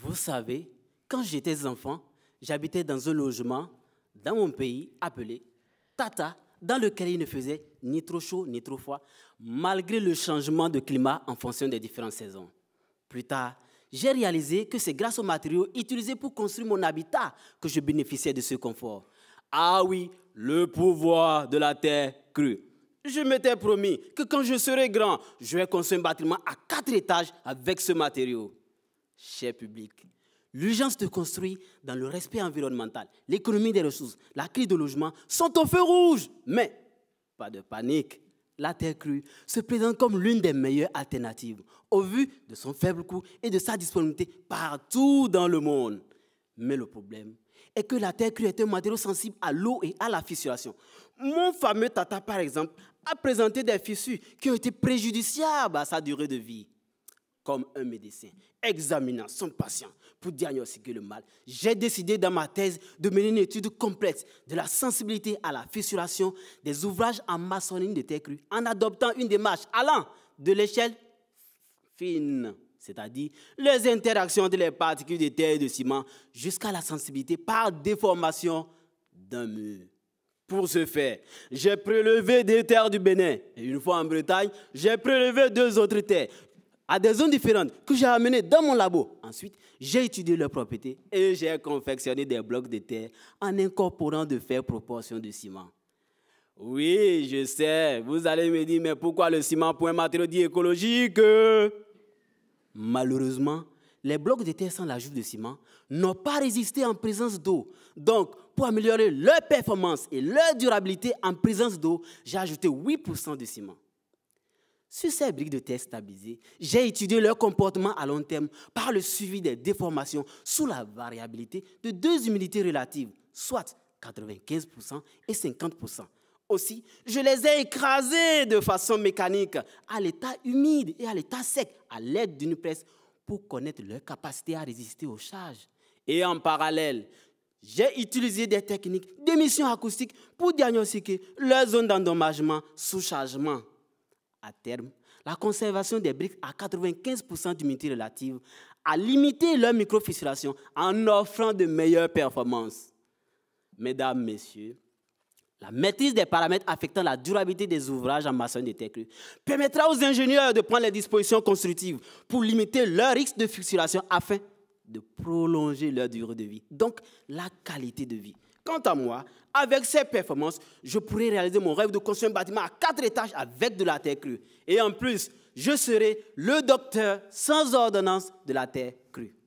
Vous savez, quand j'étais enfant, j'habitais dans un logement dans mon pays appelé Tata, dans lequel il ne faisait ni trop chaud ni trop froid, malgré le changement de climat en fonction des différentes saisons. Plus tard, j'ai réalisé que c'est grâce aux matériaux utilisés pour construire mon habitat que je bénéficiais de ce confort. Ah oui, le pouvoir de la terre crue. Je m'étais promis que quand je serai grand, je vais construire un bâtiment à quatre étages avec ce matériau cher public, l'urgence de construire dans le respect environnemental, l'économie des ressources, la crise de logement sont au feu rouge. Mais, pas de panique, la terre crue se présente comme l'une des meilleures alternatives au vu de son faible coût et de sa disponibilité partout dans le monde. Mais le problème est que la terre crue est un matériau sensible à l'eau et à la fissuration. Mon fameux tata, par exemple, a présenté des fissures qui ont été préjudiciables à sa durée de vie comme un médecin, examinant son patient pour diagnostiquer le mal. J'ai décidé dans ma thèse de mener une étude complète de la sensibilité à la fissuration des ouvrages en maçonnerie de terre crue en adoptant une démarche allant de l'échelle fine, c'est-à-dire les interactions entre les particules de terre et de ciment jusqu'à la sensibilité par déformation d'un mur. Pour ce faire, j'ai prélevé des terres du Bénin. Et une fois en Bretagne, j'ai prélevé deux autres terres à des zones différentes que j'ai amenées dans mon labo. Ensuite, j'ai étudié leurs propriétés et j'ai confectionné des blocs de terre en incorporant de faibles proportions de ciment. Oui, je sais, vous allez me dire, mais pourquoi le ciment pour un matériau dit écologique Malheureusement, les blocs de terre sans l'ajout de ciment n'ont pas résisté en présence d'eau. Donc, pour améliorer leur performance et leur durabilité en présence d'eau, j'ai ajouté 8% de ciment. Sur ces briques de terre stabilisées, j'ai étudié leur comportement à long terme par le suivi des déformations sous la variabilité de deux humidités relatives, soit 95% et 50%. Aussi, je les ai écrasés de façon mécanique à l'état humide et à l'état sec à l'aide d'une presse pour connaître leur capacité à résister aux charges. Et en parallèle, j'ai utilisé des techniques d'émission acoustique pour diagnostiquer leur zone d'endommagement sous chargement terme, la conservation des briques à 95% d'humidité relative a limité leur microfissuration en offrant de meilleures performances. Mesdames, Messieurs, la maîtrise des paramètres affectant la durabilité des ouvrages en maçonnerie de terre permettra aux ingénieurs de prendre les dispositions constructives pour limiter leur risque de fissuration afin de prolonger leur durée de vie, donc la qualité de vie. Quant à moi, avec ces performances, je pourrai réaliser mon rêve de construire un bâtiment à quatre étages avec de la terre crue. Et en plus, je serai le docteur sans ordonnance de la terre crue.